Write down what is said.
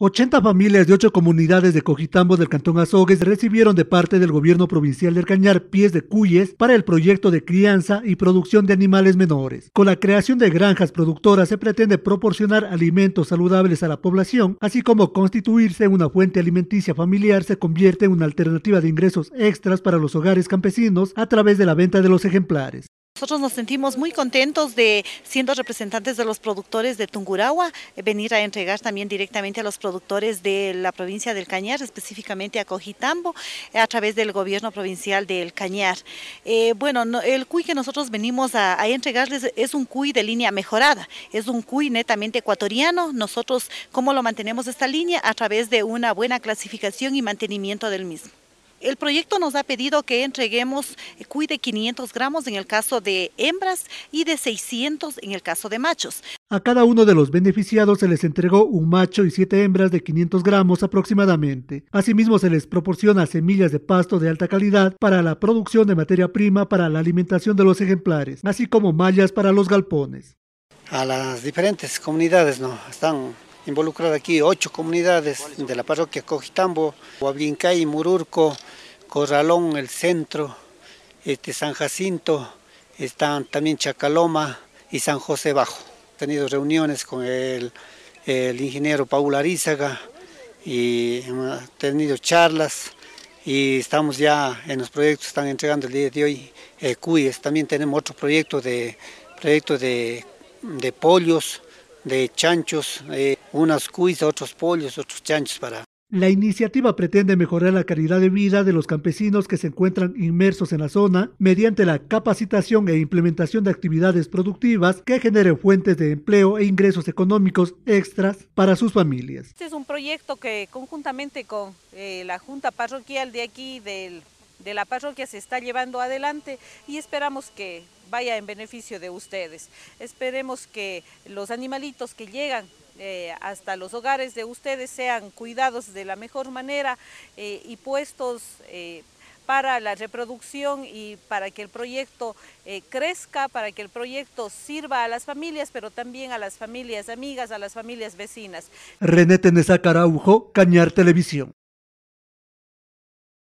80 familias de ocho comunidades de Cojitambo del Cantón Azogues recibieron de parte del gobierno provincial del Cañar pies de cuyes para el proyecto de crianza y producción de animales menores. Con la creación de granjas productoras se pretende proporcionar alimentos saludables a la población, así como constituirse una fuente alimenticia familiar se convierte en una alternativa de ingresos extras para los hogares campesinos a través de la venta de los ejemplares. Nosotros nos sentimos muy contentos de, siendo representantes de los productores de Tungurahua, venir a entregar también directamente a los productores de la provincia del Cañar, específicamente a Cojitambo, a través del gobierno provincial del Cañar. Eh, bueno, el cuy que nosotros venimos a, a, entregarles es un cuy de línea mejorada, es un cuy netamente ecuatoriano. Nosotros, ¿cómo lo mantenemos esta línea? A través de una buena clasificación y mantenimiento del mismo. El proyecto nos ha pedido que entreguemos eh, cuide de 500 gramos en el caso de hembras y de 600 en el caso de machos. A cada uno de los beneficiados se les entregó un macho y siete hembras de 500 gramos aproximadamente. Asimismo, se les proporciona semillas de pasto de alta calidad para la producción de materia prima para la alimentación de los ejemplares, así como mallas para los galpones. A las diferentes comunidades ¿no? están ...involucrada aquí ocho comunidades de la parroquia Cogitambo... Huabincay, Mururco, Corralón, el centro, este, San Jacinto, están también Chacaloma y San José Bajo. He tenido reuniones con el, ingeniero Paulo Arizaga y hemos tenido charlas y estamos ya en los proyectos, están entregando el día de hoy eh, cuyes. También tenemos otro proyecto de, proyecto de, de pollos, de chanchos, eh, unas cuis, otros pollos, otros chanchos para... La iniciativa pretende mejorar la calidad de vida de los campesinos que se encuentran inmersos en la zona mediante la capacitación e implementación de actividades productivas que generen fuentes de empleo e ingresos económicos extras para sus familias. Este es un proyecto que conjuntamente con eh, la Junta Parroquial de aquí del de la parroquia se está llevando adelante y esperamos que vaya en beneficio de ustedes. Esperemos que los animalitos que llegan eh, hasta los hogares de ustedes sean cuidados de la mejor manera eh, y puestos eh, para la reproducción y para que el proyecto crezca, para que el proyecto sirva a las familias, pero también a las familias amigas, a las familias vecinas. René Teneza Caraujo, Cañar Televisión.